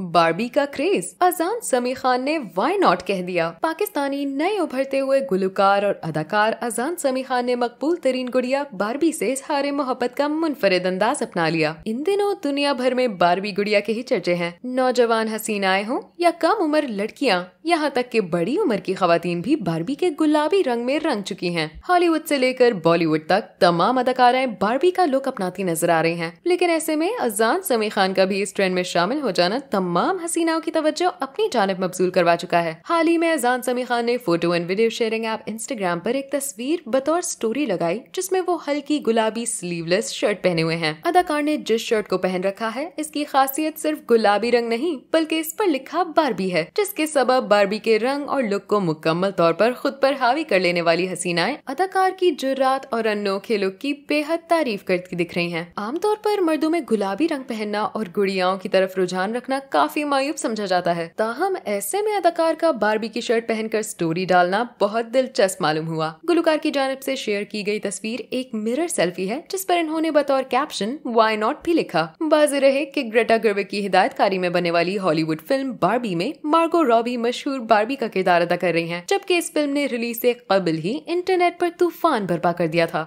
Barbie का craze अजान समी खान ने वाई नॉट कह दिया पाकिस्तानी नए उभरते हुए गुलकार और अदाकार अजान समी खान ने मकबूल तरीन गुड़िया बारबी से हारे मोहब्बत का मुनफरद अंदाज अपना लिया इन दिनों दुनिया भर में बारबी गुड़िया के ही चर्चे हैं नौजवान आए हों या कम उम्र लड़कियाँ यहाँ तक के बड़ी उम्र की खातन भी बारबी के गुलाबी रंग में रंग चुकी हैं हॉलीवुड से लेकर बॉलीवुड तक तमाम अदाकाराएं बारबी का लुक अपनाती नजर आ रही हैं लेकिन ऐसे में अजान समी खान का भी इस ट्रेंड में शामिल हो जाना तमाम हसीनाओं की तवज्जो अपनी जानब मबजूल करवा चुका है हाल ही में अजान समी खान ने photo and video sharing app Instagram पर एक तस्वीर बतौर स्टोरी लगाई जिसमें वो हल्की गुलाबी स्लीवलेस शर्ट पहने हुए हैं अदाकार ने जिस शर्ट को पहन रखा है इसकी खासियत सिर्फ गुलाबी रंग नहीं बल्कि इस पर लिखा बारबी है जिसके सबब बारबी के रंग और लुक को मुकम्मल तौर पर खुद पर हावी कर लेने वाली हसीनाएं अदाकार की जुर्रात और अनोखे लुक की बेहद तारीफ करती दिख रही हैं। आमतौर पर मर्दों में गुलाबी रंग पहनना और गुड़ियाओं की तरफ रुझान रखना काफी मायूब समझा जाता है ताहम ऐसे में अदाकार का बारबी की शर्ट पहनकर स्टोरी डालना बहुत दिलचस्प मालूम हुआ गुलकार की जानब से शेयर की गई तस्वीर एक मिरर सेल्फी है जिस पर इन्होंने बतौर कैप्शन वाई नॉट भी लिखा बाजे रहे कि ग्रेटा गर्वे की हिदायतकारी में बने वाली हॉलीवुड फिल्म बारबी में मार्गो रॉबी मशहूर बारबी का किरदार अदा कर रही है जबकि इस फिल्म ने रिलीज ऐसी कबल ही इंटरनेट आरोप तूफान बर्पा कर दिया था